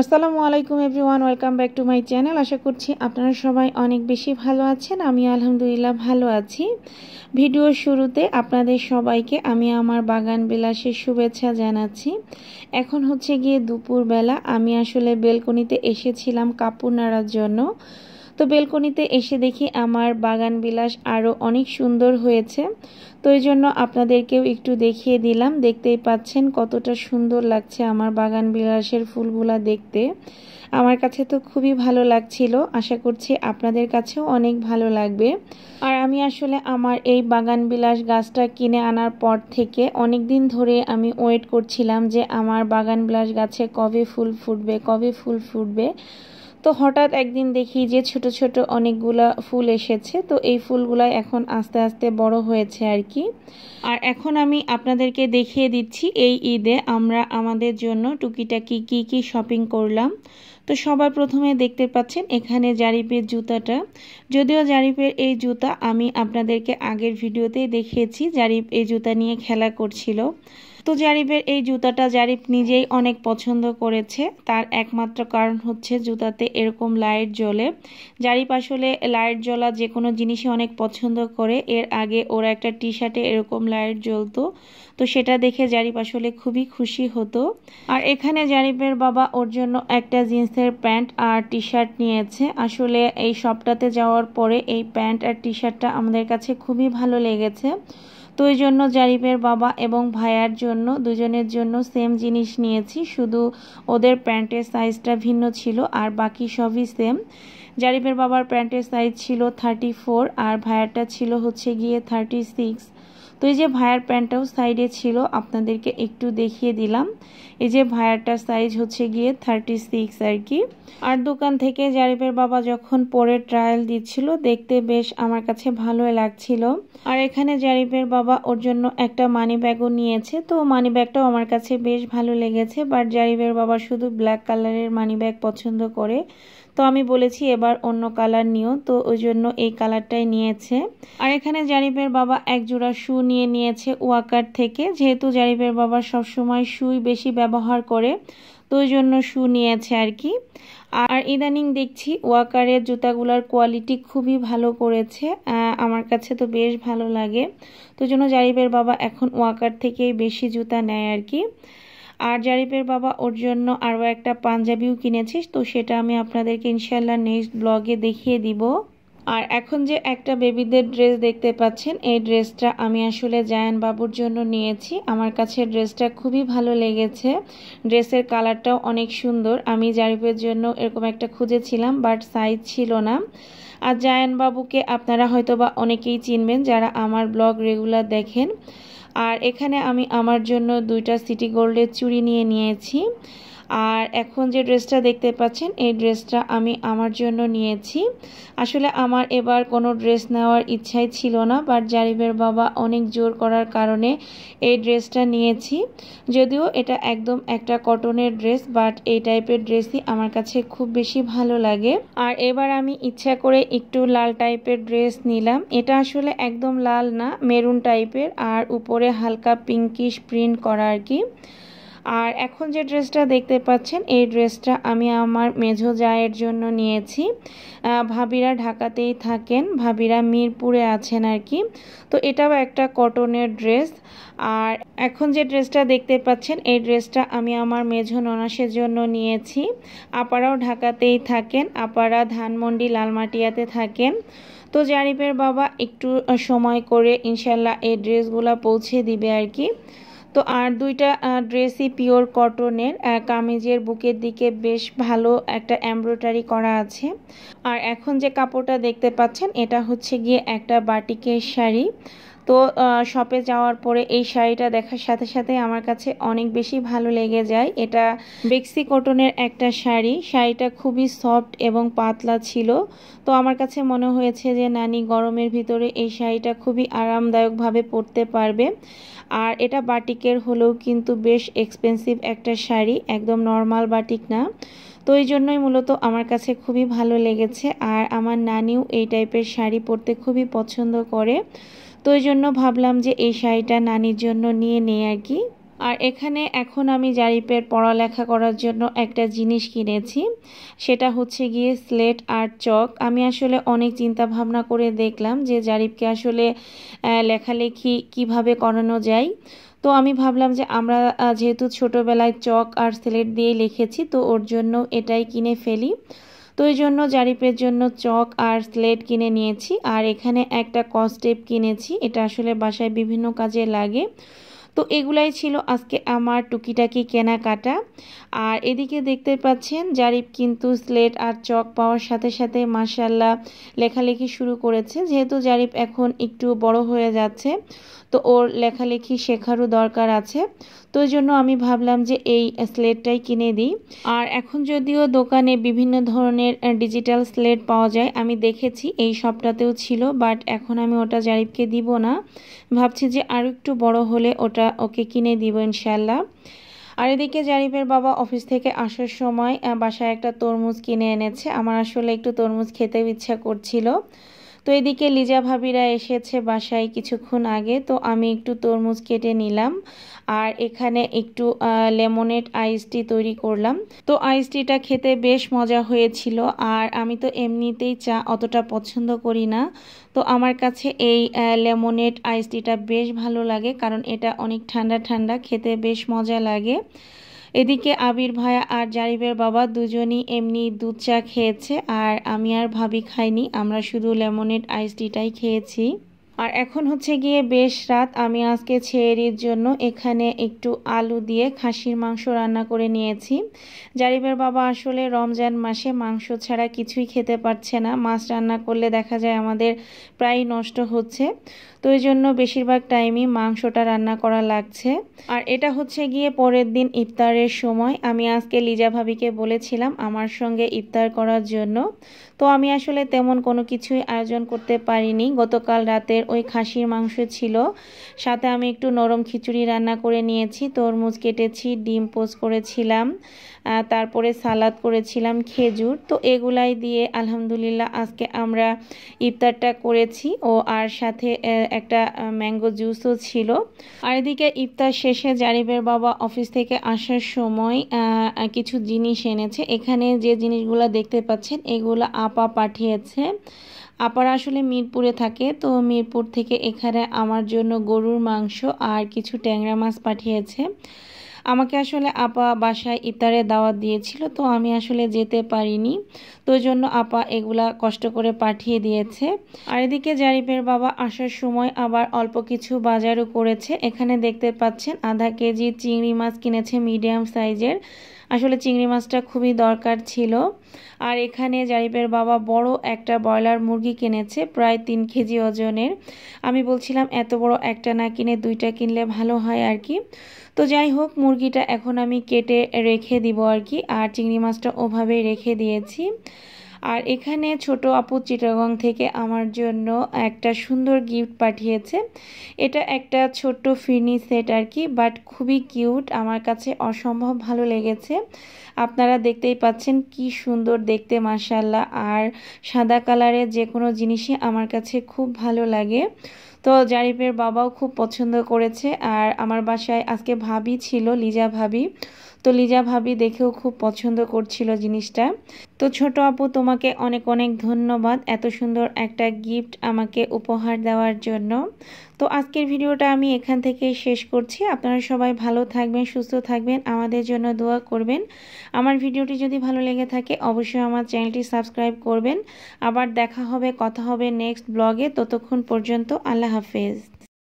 আসসালামু আলাইকুম everyone welcome back to my channel আশা করছি আপনারা সবাই অনেক বেশি ভালো আছেন আমি আলহামদুলিল্লাহ ভালো আছি ভিডিও শুরুতে আপনাদের সবাইকে আমি আমার বাগান বিলাসের শুভেচ্ছা জানাচ্ছি এখন হচ্ছে গিয়ে দুপুরবেলা আমি আসলে বেলকনিতে এসেছিলাম কাপড় নাড়ার জন্য তো বেলকনিতে এসে দেখি আমার বাগান বিলাস আরও অনেক সুন্দর হয়েছে তো এই জন্য আপনাদেরকেও একটু দেখিয়ে দিলাম দেখতেই পাচ্ছেন কতটা সুন্দর লাগছে আমার বাগান বিলাসের ফুলগুলা দেখতে আমার কাছে তো খুবই ভালো লাগছিল আশা করছি আপনাদের কাছেও অনেক ভালো লাগবে আর আমি আসলে আমার এই বাগান বিলাস গাছটা কিনে আনার পর থেকে অনেক দিন ধরে আমি ওয়েট করছিলাম যে আমার বাগান বিলাস গাছে কবে ফুল ফুটবে কবে ফুল ফুটবে তো হঠাৎ একদিন দেখি যে ছোট ছোট অনেকগুলা ফুল এসেছে তো এই ফুলগুলাই এখন আস্তে আস্তে বড় হয়েছে আর কি আর এখন আমি আপনাদেরকে দেখিয়ে দিচ্ছি এই ঈদে আমরা আমাদের জন্য টুকিটাকি কি কি শপিং করলাম তো সবার প্রথমে দেখতে পাচ্ছেন এখানে জারিপের জুতাটা যদিও জারিপের এই জুতা আমি আপনাদেরকে আগের ভিডিওতেই দেখিয়েছি জারিপ এই জুতা নিয়ে খেলা করছিল তো জারিফের এই জুতাটা জারিফ নিজেই অনেক পছন্দ করেছে তার একমাত্র কারণ হচ্ছে জুতাতে এরকম লাইট জ্বলে জারিফ আসলে লাইট জ্বলা যে কোনো জিনিসই অনেক পছন্দ করে এর আগে ওরা একটা টি শার্টে এরকম লাইট জ্বলতো তো সেটা দেখে জারিফ আসলে খুবই খুশি হতো আর এখানে জারিফের বাবা ওর জন্য একটা জিন্সের প্যান্ট আর টি শার্ট নিয়েছে আসলে এই শপটাতে যাওয়ার পরে এই প্যান্ট আর টি শার্টটা আমাদের কাছে খুবই ভালো লেগেছে তো এই জন্য জারিফের বাবা এবং ভাইয়ার জন্য দুজনের জন্য সেম জিনিস নিয়েছি শুধু ওদের প্যান্টের সাইজটা ভিন্ন ছিল আর বাকি সবই সেম জারিফের বাবার প্যান্টের সাইজ ছিল থার্টি ফোর আর ভাইয়ারটা ছিল হচ্ছে গিয়ে থার্টি সিক্স তো এই যে ভায়ার প্যান্টটাও সাইডে ছিল আপনাদেরকে একটু দেখিয়ে দিলাম এই যে ভায়ারটার সাইজ হচ্ছে গিয়ে থার্টি সিক্স আর কি আর দোকান থেকে জারিফের বাবা যখন পরে ট্রায়াল দিচ্ছিল দেখতে বেশ আমার কাছে ভালোই লাগছিল আর এখানে জারিফের বাবা ওর জন্য একটা মানি ব্যাগও নিয়েছে তো মানি ব্যাগটাও আমার কাছে বেশ ভালো লেগেছে বাট জারিফের বাবা শুধু ব্ল্যাক কালারের মানি ব্যাগ পছন্দ করে তো আমি বলেছি এবার অন্য কালার নিও তো ওই জন্য এই কালারটাই নিয়েছে আর এখানে জারিফের বাবা এক জোড়া শু নিয়ে নিয়েছে ওয়াকার থেকে যেহেতু জারিফের বাবা সবসময় শুই বেশি ব্যবহার করে তো ওই জন্য শু নিয়েছে আর কি আর ইদানিং দেখছি ওয়াকারের জুতাগুলার কোয়ালিটি খুবই ভালো করেছে আমার কাছে তো বেশ ভালো লাগে তো জন্য জারিফের বাবা এখন ওয়াকার থেকেই বেশি জুতা নেয় আর কি আর জারিফের বাবা ওর জন্য আরও একটা পাঞ্জাবিও কিনেছিস তো সেটা আমি আপনাদেরকে ইনশাল্লাহ নেক্সট ব্লগে দেখিয়ে দিব আর এখন যে একটা বেবিদের ড্রেস দেখতে পাচ্ছেন এই ড্রেসটা আমি আসলে জায়ান বাবুর জন্য নিয়েছি আমার কাছে ড্রেসটা খুবই ভালো লেগেছে ড্রেসের কালারটাও অনেক সুন্দর আমি জারিফের জন্য এরকম একটা খুঁজেছিলাম বাট সাইজ ছিল না আর জায়ান বাবুকে আপনারা হয়তোবা অনেকেই চিনবেন যারা আমার ব্লগ রেগুলার দেখেন আর এখানে আমি আমার জন্য দুইটা সিটি গোল্ডের চুড়ি নিয়ে নিয়েছি আর এখন যে ড্রেসটা দেখতে পাচ্ছেন এই ড্রেসটা আমি আমার জন্য নিয়েছি আসলে আমার এবার কোনো ড্রেস নেওয়ার ইচ্ছাই ছিল না বাট জারিবের বাবা অনেক জোর করার কারণে এই ড্রেসটা নিয়েছি যদিও এটা একদম একটা কটনের ড্রেস বাট এই টাইপের ড্রেসই আমার কাছে খুব বেশি ভালো লাগে আর এবার আমি ইচ্ছা করে একটু লাল টাইপের ড্রেস নিলাম এটা আসলে একদম লাল না মেরুন টাইপের আর উপরে হালকা পিঙ্কিশ প্রিন্ট করা আর কি আর এখন যে ড্রেসটা দেখতে পাচ্ছেন এই ড্রেসটা আমি আমার মেঝো জায়ের জন্য নিয়েছি ভাবিরা ঢাকাতেই থাকেন ভাবিরা মিরপুরে আছেন আর কি তো এটাও একটা কটনের ড্রেস আর এখন যে ড্রেসটা দেখতে পাচ্ছেন এই ড্রেসটা আমি আমার মেঝো ননাসের জন্য নিয়েছি আপারাও ঢাকাতেই থাকেন আপারা ধানমন্ডি লালমাটিয়াতে থাকেন তো জারিফের বাবা একটু সময় করে ইনশাল্লাহ এই ড্রেসগুলো পৌঁছে দিবে আর কি তো আর দুইটা ড্রেসই পিওর কটনের কামিজের বুকের দিকে বেশ ভালো একটা এমব্রয়ডারি করা আছে আর এখন যে কাপড়টা দেখতে পাচ্ছেন এটা হচ্ছে গিয়ে একটা বাটিকের শাড়ি তো শপে যাওয়ার পরে এই শাড়িটা দেখার সাথে সাথে আমার কাছে অনেক বেশি ভালো লেগে যায় এটা বেক্সি কটনের একটা শাড়ি শাড়িটা খুবই সফট এবং পাতলা ছিল তো আমার কাছে মনে হয়েছে যে নানি গরমের ভিতরে এই শাড়িটা খুবই আরামদায়কভাবে পরতে পারবে আর এটা বাটিকের হলেও কিন্তু বেশ এক্সপেন্সিভ একটা শাড়ি একদম নর্মাল বাটিক না তো এই জন্যই মূলত আমার কাছে খুবই ভালো লেগেছে আর আমার নানিও এই টাইপের শাড়ি পরতে খুবই পছন্দ করে তো এই জন্য ভাবলাম যে এই শাড়িটা নানির জন্য নিয়ে নেই আর কি আর এখানে এখন আমি জারিপের পড়ালেখা করার জন্য একটা জিনিস কিনেছি সেটা হচ্ছে গিয়ে স্লেট আর চক আমি আসলে অনেক চিন্তা ভাবনা করে দেখলাম যে জারিপকে আসলে লেখালেখি কিভাবে করানো যায় তো আমি ভাবলাম যে আমরা যেহেতু ছোটোবেলায় চক আর স্লেট দিয়ে লিখেছি তো ওর জন্য এটাই কিনে ফেলি তো এই জন্য জারিপের জন্য চক আর স্লেট কিনে নিয়েছি আর এখানে একটা কস্টেপ কিনেছি এটা আসলে বাসায় বিভিন্ন কাজে লাগে তো এগুলাই ছিল আজকে আমার টুকিটাকি কেনাকাটা আর এদিকে দেখতে পাচ্ছেন জারিফ কিন্তু স্লেট আর চক পাওয়ার সাথে সাথে মাসাল্লাহ লেখালেখি শুরু করেছে যেহেতু জারিফ এখন একটু বড় হয়ে যাচ্ছে তো ওর লেখালেখি শেখারও দরকার আছে তো জন্য আমি ভাবলাম যে এই স্লেটটাই কিনে দিই আর এখন যদিও দোকানে বিভিন্ন ধরনের ডিজিটাল স্লেট পাওয়া যায় আমি দেখেছি এই সবটাতেও ছিল বাট এখন আমি ওটা জারিফকে দিব না ভাবছি যে আরও একটু বড় হলে ওটা ওকে কিনে দিব ইনশাল্লাহ আর এদিকে জারিফের বাবা অফিস থেকে আসার সময় বাসায় একটা তরমুজ কিনে এনেছে আমার আসলে একটু তরমুজ খেতেও ইচ্ছা করছিল তো এদিকে লিজা ভাবিরা এসেছে বাসায় কিছুক্ষণ আগে তো আমি একটু তরমুজ কেটে নিলাম আর এখানে একটু লেমনেড আইসটি তৈরি করলাম তো আইসটিটা খেতে বেশ মজা হয়েছিল আর আমি তো এমনিতেই চা অতটা পছন্দ করি না তো আমার কাছে এই লেমনেড আইসটিটা বেশ ভালো লাগে কারণ এটা অনেক ঠান্ডা ঠান্ডা খেতে বেশ মজা লাগে এদিকে আবির ভাইয়া আর জারিফের বাবা দুজনই এমনি দুধ চা খেয়েছে আর আমি আর ভাবি খাইনি আমরা শুধু লেমনেড আইস টিটাই খেয়েছি আর এখন হচ্ছে গিয়ে বেশ রাত আমি আজকে ছেড়ির জন্য এখানে একটু আলু দিয়ে খাসির মাংস রান্না করে নিয়েছি জারিবের বাবা আসলে রমজান মাসে মাংস ছাড়া কিছুই খেতে পারছে না মাছ রান্না করলে দেখা যায় আমাদের প্রায় নষ্ট হচ্ছে তো এই জন্য বেশিরভাগ টাইমই মাংসটা রান্না করা লাগছে আর এটা হচ্ছে গিয়ে পরের দিন ইফতারের সময় আমি আজকে লিজা ভাবিকে বলেছিলাম আমার সঙ্গে ইফতার করার জন্য তো আমি আসলে তেমন কোনো কিছুই আয়োজন করতে পারিনি গতকাল রাতের ওই খাসির মাংস ছিল সাথে আমি একটু নরম খিচুড়ি রান্না করে নিয়েছি তরমুজ কেটেছি ডিম পোজ করেছিলাম তারপরে সালাদ করেছিলাম খেজুর তো এগুলাই দিয়ে আলহামদুলিল্লাহ আজকে আমরা ইফতারটা করেছি ও আর সাথে একটা ম্যাঙ্গো জুসও ছিল আর এদিকে ইফতার শেষে জারিবের বাবা অফিস থেকে আসার সময় কিছু জিনিস এনেছে এখানে যে জিনিসগুলো দেখতে পাচ্ছেন এগুলো আপা পাঠিয়েছে আপার আসলে মিরপুরে থাকে তো মিরপুর থেকে এখানে আমার জন্য গরুর মাংস আর কিছু ট্যাংরা মাছ পাঠিয়েছে আমাকে আসলে আপা বাসায় ইফতারে দাওয়াত দিয়েছিল তো আমি আসলে যেতে পারিনি তো জন্য আপা এগুলা কষ্ট করে পাঠিয়ে দিয়েছে আর এদিকে জারিফের বাবা আসার সময় আবার অল্প কিছু বাজারও করেছে এখানে দেখতে পাচ্ছেন আধা কেজি চিংড়ি মাছ কিনেছে মিডিয়াম সাইজের আসলে চিংড়ি মাছটা খুবই দরকার ছিল আর এখানে জারিপের বাবা বড় একটা ব্রয়লার মুরগি কিনেছে প্রায় তিন কেজি ওজনের আমি বলছিলাম এত বড় একটা না কিনে দুইটা কিনলে ভালো হয় আর কি তো যাই হোক মুরগিটা এখন আমি কেটে রেখে দিব আর কি আর চিংড়ি মাছটা ওভাবেই রেখে দিয়েছি আর এখানে ছোট আপু চিটাগং থেকে আমার জন্য একটা সুন্দর গিফট পাঠিয়েছে এটা একটা ছোট্ট ফিনি সেট আর কি বাট খুবই কিউট আমার কাছে অসম্ভব ভালো লেগেছে আপনারা দেখতেই পাচ্ছেন কি সুন্দর দেখতে মার্শাল্লাহ আর সাদা কালারের যে কোনো জিনিসই আমার কাছে খুব ভালো লাগে তো জারিফের বাবাও খুব পছন্দ করেছে আর আমার বাসায় আজকে ভাবি ছিল লিজা ভাবি তো লিজা ভাবি দেখেও খুব পছন্দ করছিল জিনিসটা তো ছোট আপু তোমাকে অনেক অনেক ধন্যবাদ এত সুন্দর একটা গিফট আমাকে উপহার দেওয়ার জন্য তো আজকের ভিডিওটা আমি এখান থেকে শেষ করছি আপনারা সবাই ভালো থাকবেন সুস্থ থাকবেন আমাদের জন্য দোয়া করবেন আমার ভিডিওটি যদি ভালো লেগে থাকে অবশ্যই আমার চ্যানেলটি সাবস্ক্রাইব করবেন আবার দেখা হবে কথা হবে নেক্সট ব্লগে ততক্ষণ পর্যন্ত আল্লাহ হাফেজ